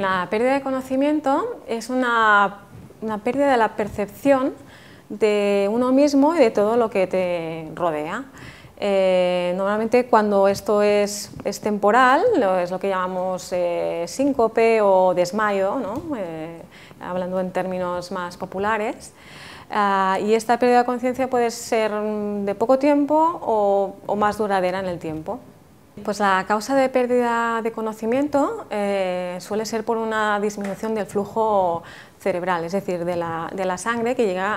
La pérdida de conocimiento es una, pérdida de la percepción de uno mismo y de todo lo que te rodea. Eh, normalmente cuando esto es, temporal, es lo que llamamos eh, síncope o desmayo, eh, hablando en términos más populares, ah, y esta pérdida de conciencia puede ser de poco tiempo o más duradera en el tiempo. Pues la causa de pérdida de conocimiento eh, suele ser por una disminución del flujo cerebral, es decir, de la, sangre que llega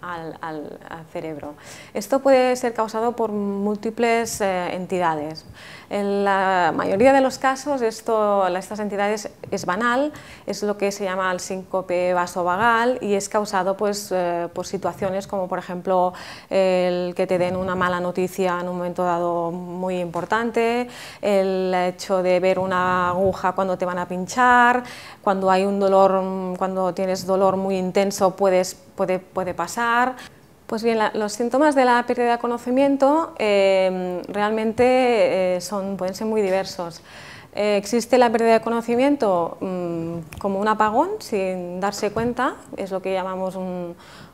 al, cerebro. Esto puede ser causado por múltiples eh, entidades. En la mayoría de los casos, esto, estas entidades es banal, es lo que se llama el síncope vasovagal y es causado pues, eh, por situaciones como, por ejemplo, el que te den una mala noticia en un momento dado muy importante, el hecho de ver una aguja cuando te van a pinchar, cuando hay un dolor, mm, cuando tienes dolor muy intenso puede, pasar. Pues bien, los síntomas de la pérdida de conocimiento eh, realmente eh, pueden ser muy diversos. Eh, existe la pérdida de conocimiento mm, como un apagón sin darse cuenta, es lo que llamamos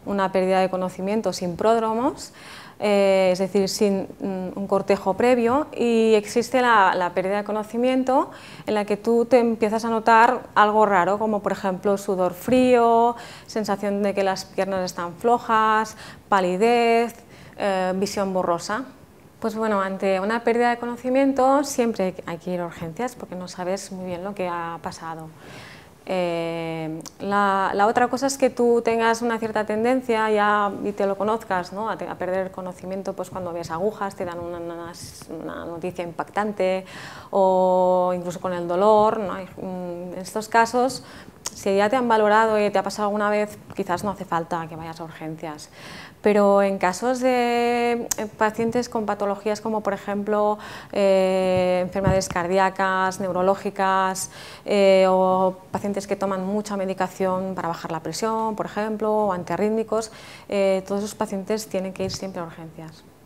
una pérdida de conocimiento sin pródromos, eh, es decir, sin mm, un cortejo previo, y existe la, pérdida de conocimiento en la que tú te empiezas a notar algo raro, como por ejemplo sudor frío, sensación de que las piernas están flojas, palidez, eh, visión borrosa. Pues bueno, ante una pérdida de conocimiento siempre hay que ir a urgencias porque no sabes muy bien lo que ha pasado. Eh, la, otra cosa es que tú tengas una cierta tendencia ya y te lo conozcas, ¿no? a, perder conocimiento pues cuando ves agujas, te dan una, noticia impactante o incluso con el dolor. En mm, estos casos si ya te han valorado y te ha pasado alguna vez, quizás no hace falta que vayas a urgencias. Pero en casos de eh, pacientes con patologías como, por ejemplo, eh, enfermedades cardíacas, neurológicas, eh, o pacientes que toman mucha medicación para bajar la presión, por ejemplo, o antiarrítmicos, todos esos pacientes tienen que ir siempre a urgencias.